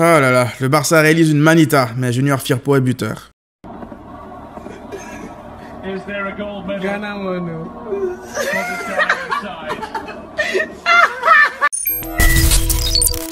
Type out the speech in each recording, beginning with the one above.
Oh là là, le Barça réalise une manita, mais Junior Firpo est buteur. Oh.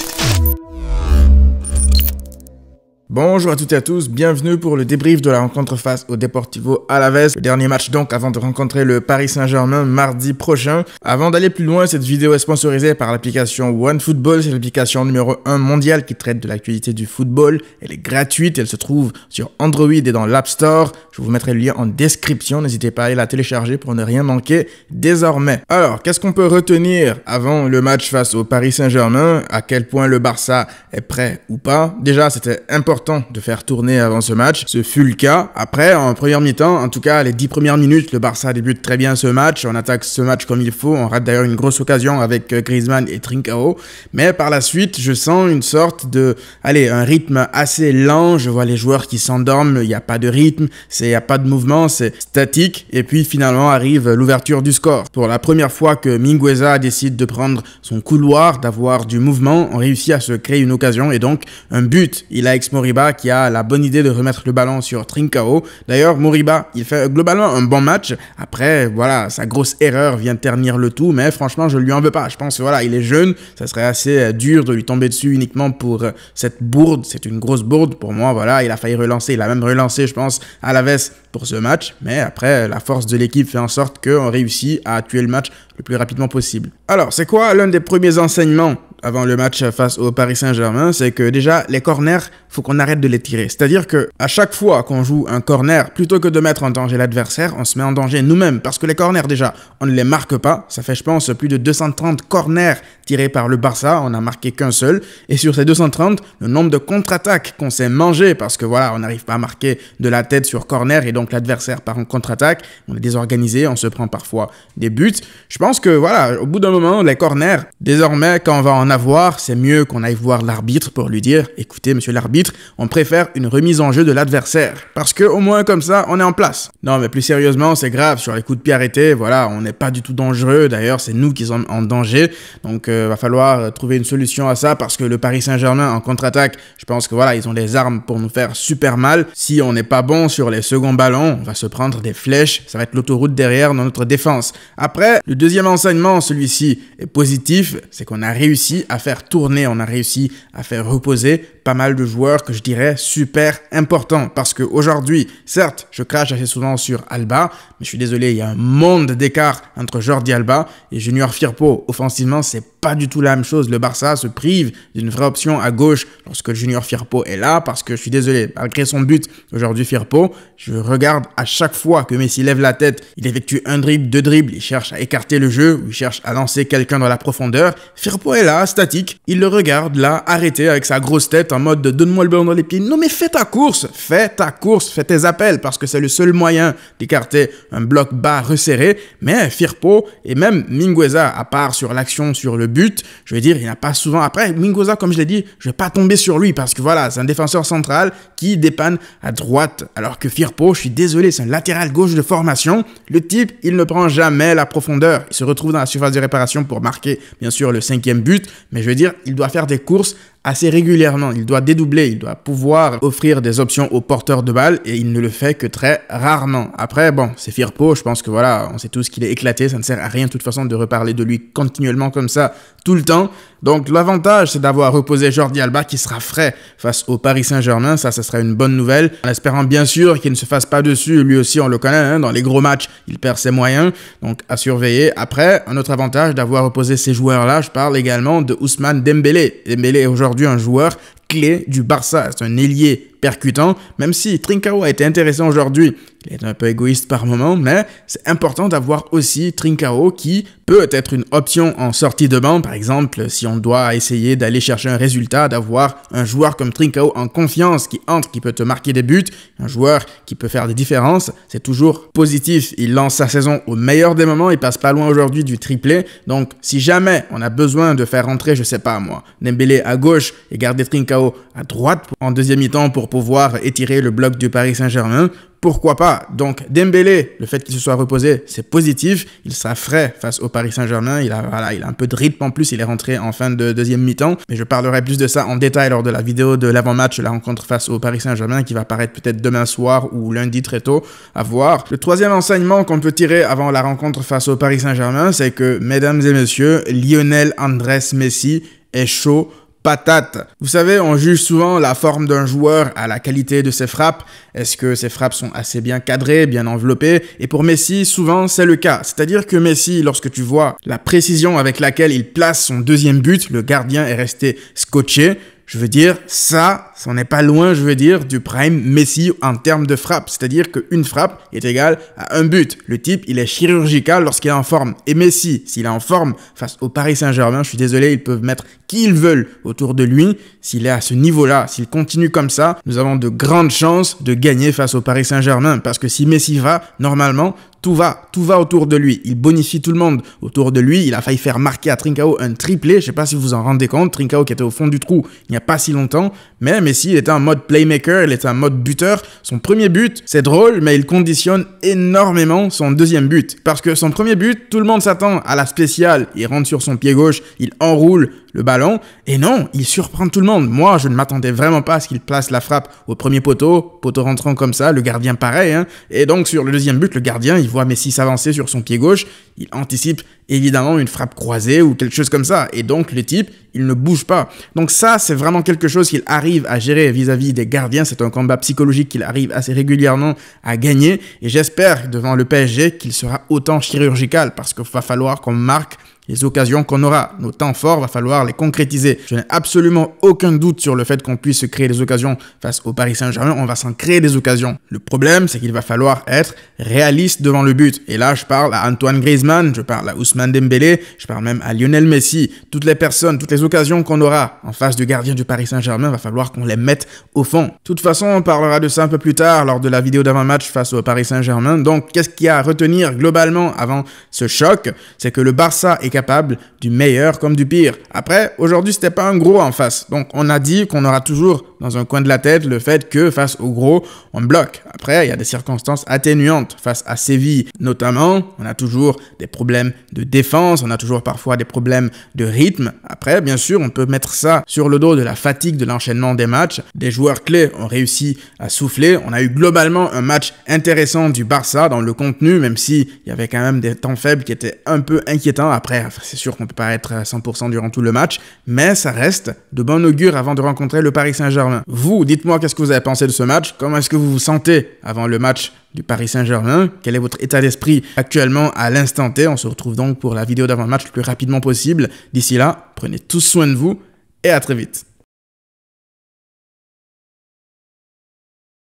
Bonjour à toutes et à tous, bienvenue pour le débrief de la rencontre face au Deportivo Alaves, le dernier match donc avant de rencontrer le Paris Saint-Germain mardi prochain. Avant d'aller plus loin, cette vidéo est sponsorisée par l'application OneFootball, c'est l'application numéro 1 mondiale qui traite de l'actualité du football. Elle est gratuite, elle se trouve sur Android et dans l'App Store. Je vous mettrai le lien en description, n'hésitez pas à aller la télécharger pour ne rien manquer désormais. Alors, qu'est-ce qu'on peut retenir avant le match face au Paris Saint-Germain À quel point le Barça est prêt ou pas Déjà, c'était important temps de faire tourner avant ce match. Ce fut le cas. Après, en première mi-temps, en tout cas les 10 premières minutes, le Barça débute très bien ce match. On attaque ce match comme il faut. On rate d'ailleurs une grosse occasion avec euh, Griezmann et Trincao. Mais par la suite, je sens une sorte de, allez, un rythme assez lent. Je vois les joueurs qui s'endorment. Il n'y a pas de rythme. Il n'y a pas de mouvement. C'est statique. Et puis finalement arrive l'ouverture du score. Pour la première fois que Mingueza décide de prendre son couloir, d'avoir du mouvement, on réussit à se créer une occasion et donc un but. Il a exploré qui a la bonne idée de remettre le ballon sur Trincao. D'ailleurs, Moriba, il fait globalement un bon match. Après, voilà, sa grosse erreur vient ternir le tout, mais franchement, je lui en veux pas. Je pense, voilà, il est jeune, ça serait assez euh, dur de lui tomber dessus uniquement pour euh, cette bourde. C'est une grosse bourde pour moi, voilà, il a failli relancer, il a même relancé, je pense, à la veste pour ce match. Mais après, la force de l'équipe fait en sorte qu'on réussit à tuer le match le plus rapidement possible. Alors, c'est quoi l'un des premiers enseignements avant le match face au Paris Saint-Germain, c'est que déjà les corners, faut qu'on arrête de les tirer. C'est-à-dire que à chaque fois qu'on joue un corner, plutôt que de mettre en danger l'adversaire, on se met en danger nous-mêmes parce que les corners déjà, on ne les marque pas. Ça fait je pense plus de 230 corners tirés par le Barça, on a marqué qu'un seul et sur ces 230, le nombre de contre-attaques qu'on s'est mangé parce que voilà, on n'arrive pas à marquer de la tête sur corner et donc l'adversaire part en contre-attaque, on est désorganisé, on se prend parfois des buts. Je pense que voilà, au bout d'un moment, les corners, désormais quand on va en avoir, c'est mieux qu'on aille voir l'arbitre pour lui dire écoutez monsieur l'arbitre on préfère une remise en jeu de l'adversaire. Parce que au moins comme ça, on est en place. Non mais plus sérieusement, c'est grave, sur les coups de pied arrêtés, voilà, on n'est pas du tout dangereux. D'ailleurs, c'est nous qui sommes en danger. Donc euh, va falloir euh, trouver une solution à ça parce que le Paris Saint-Germain en contre-attaque, je pense que voilà, ils ont des armes pour nous faire super mal. Si on n'est pas bon sur les seconds ballons, on va se prendre des flèches, ça va être l'autoroute derrière dans notre défense. Après, le deuxième enseignement, celui-ci est positif, c'est qu'on a réussi à faire tourner, on a réussi à faire reposer pas mal de joueurs que je dirais super importants. Parce que aujourd'hui certes, je crache assez souvent sur Alba, mais je suis désolé, il y a un monde d'écart entre Jordi Alba et Junior Firpo. Offensivement, c'est pas du tout la même chose. Le Barça se prive d'une vraie option à gauche lorsque Junior Firpo est là, parce que je suis désolé, malgré son but aujourd'hui Firpo, je regarde à chaque fois que Messi lève la tête, il effectue un dribble, deux dribbles, il cherche à écarter le jeu, il cherche à lancer quelqu'un dans la profondeur. Firpo est là, statique, il le regarde là, arrêté avec sa grosse tête, en mode de donne-moi le ballon dans les pieds. Non, mais fais ta course, fais ta course, fais tes appels parce que c'est le seul moyen d'écarter un bloc bas resserré. Mais Firpo et même Mingueza, à part sur l'action, sur le but, je veux dire, il n'a pas souvent. Après, Mingueza, comme je l'ai dit, je vais pas tomber sur lui parce que voilà, c'est un défenseur central qui dépanne à droite. Alors que Firpo, je suis désolé, c'est un latéral gauche de formation. Le type, il ne prend jamais la profondeur. Il se retrouve dans la surface de réparation pour marquer, bien sûr, le cinquième but. Mais je veux dire, il doit faire des courses assez régulièrement. Il doit dédoubler, il doit pouvoir offrir des options aux porteurs de balles et il ne le fait que très rarement. Après, bon, c'est Firpo, je pense que voilà, on sait tous qu'il est éclaté, ça ne sert à rien de toute façon de reparler de lui continuellement comme ça tout le temps. Donc l'avantage, c'est d'avoir reposé Jordi Alba qui sera frais face au Paris Saint-Germain. Ça, ce serait une bonne nouvelle. En espérant bien sûr qu'il ne se fasse pas dessus. Lui aussi, on le connaît. Hein. dans les gros matchs, il perd ses moyens. Donc à surveiller. Après, un autre avantage d'avoir reposé ces joueurs-là, je parle également de Ousmane Dembélé. Dembélé est aujourd'hui un joueur clé du Barça. C'est un ailier percutant, même si Trincao a été intéressant aujourd'hui. Il est un peu égoïste par moment, mais c'est important d'avoir aussi Trincao qui peut être une option en sortie de banc. Par exemple, si on doit essayer d'aller chercher un résultat, d'avoir un joueur comme Trincao en confiance qui entre, qui peut te marquer des buts, un joueur qui peut faire des différences, c'est toujours positif. Il lance sa saison au meilleur des moments, il passe pas loin aujourd'hui du triplé. Donc, si jamais on a besoin de faire entrer, je sais pas moi, Nembélé à gauche et garder Trincao à droite en deuxième mi-temps pour pouvoir étirer le bloc du Paris Saint-Germain, pourquoi pas Donc Dembélé, le fait qu'il se soit reposé, c'est positif. Il sera frais face au Paris Saint-Germain. Il a, voilà, il a un peu de rythme en plus. Il est rentré en fin de deuxième mi-temps. Mais je parlerai plus de ça en détail lors de la vidéo de l'avant-match, la rencontre face au Paris Saint-Germain qui va paraître peut-être demain soir ou lundi très tôt. À voir. Le troisième enseignement qu'on peut tirer avant la rencontre face au Paris Saint-Germain, c'est que, mesdames et messieurs, Lionel Andrés Messi est chaud patate. Vous savez, on juge souvent la forme d'un joueur à la qualité de ses frappes. Est-ce que ses frappes sont assez bien cadrées, bien enveloppées Et pour Messi, souvent c'est le cas. C'est-à-dire que Messi, lorsque tu vois la précision avec laquelle il place son deuxième but, le gardien est resté scotché. Je veux dire, ça, ça n'est pas loin, je veux dire, du prime Messi en termes de frappe. C'est-à-dire qu'une frappe est égale à un but. Le type, il est chirurgical lorsqu'il est en forme. Et Messi, s'il est en forme face au Paris Saint-Germain, je suis désolé, ils peuvent mettre qui ils veulent autour de lui. S'il est à ce niveau-là, s'il continue comme ça, nous avons de grandes chances de gagner face au Paris Saint-Germain. Parce que si Messi va, normalement, tout va, tout va autour de lui. Il bonifie tout le monde autour de lui. Il a failli faire marquer à Trincao un triplé. Je sais pas si vous en rendez compte. Trincao qui était au fond du trou il n'y a pas si longtemps. même Messi, il était en mode playmaker. Il était en mode buteur. Son premier but, c'est drôle, mais il conditionne énormément son deuxième but. Parce que son premier but, tout le monde s'attend à la spéciale. Il rentre sur son pied gauche. Il enroule le ballon. Et non, il surprend tout le monde. Moi, je ne m'attendais vraiment pas à ce qu'il place la frappe au premier poteau, poteau rentrant comme ça, le gardien pareil. Hein. Et donc sur le deuxième but, le gardien, il voit Messi s'avancer sur son pied gauche, il anticipe évidemment une frappe croisée ou quelque chose comme ça. Et donc le type, il ne bouge pas. Donc ça, c'est vraiment quelque chose qu'il arrive à gérer vis-à-vis -vis des gardiens. C'est un combat psychologique qu'il arrive assez régulièrement à gagner. Et j'espère devant le PSG qu'il sera autant chirurgical parce qu'il va falloir qu'on marque les occasions qu'on aura, nos temps forts, va falloir les concrétiser. Je n'ai absolument aucun doute sur le fait qu'on puisse créer des occasions face au Paris Saint-Germain. On va s'en créer des occasions. Le problème, c'est qu'il va falloir être réaliste devant le but. Et là, je parle à Antoine Griezmann, je parle à Ousmane Dembélé, je parle même à Lionel Messi. Toutes les personnes, toutes les occasions qu'on aura en face du gardien du Paris Saint-Germain, va falloir qu'on les mette au fond. De toute façon, on parlera de ça un peu plus tard lors de la vidéo d'avant-match face au Paris Saint-Germain. Donc, qu'est-ce qu'il y a à retenir globalement avant ce choc C'est que le Barça est capable du meilleur comme du pire. Après, aujourd'hui, c'était pas un gros en face. Donc, on a dit qu'on aura toujours dans un coin de la tête le fait que face au gros, on bloque. Après, il y a des circonstances atténuantes face à Séville. Notamment, on a toujours des problèmes de défense, on a toujours parfois des problèmes de rythme. Après, bien sûr, on peut mettre ça sur le dos de la fatigue de l'enchaînement des matchs. Des joueurs clés ont réussi à souffler. On a eu globalement un match intéressant du Barça dans le contenu, même s'il y avait quand même des temps faibles qui étaient un peu inquiétants. Après, c'est sûr qu'on peut pas être à 100% durant tout le match, mais ça reste de bon augure avant de rencontrer le Paris Saint-Germain. Vous, dites-moi qu'est-ce que vous avez pensé de ce match, comment est-ce que vous vous sentez avant le match du Paris Saint-Germain, quel est votre état d'esprit actuellement à l'instant T. On se retrouve donc pour la vidéo d'avant-match le plus rapidement possible. D'ici là, prenez tous soin de vous et à très vite.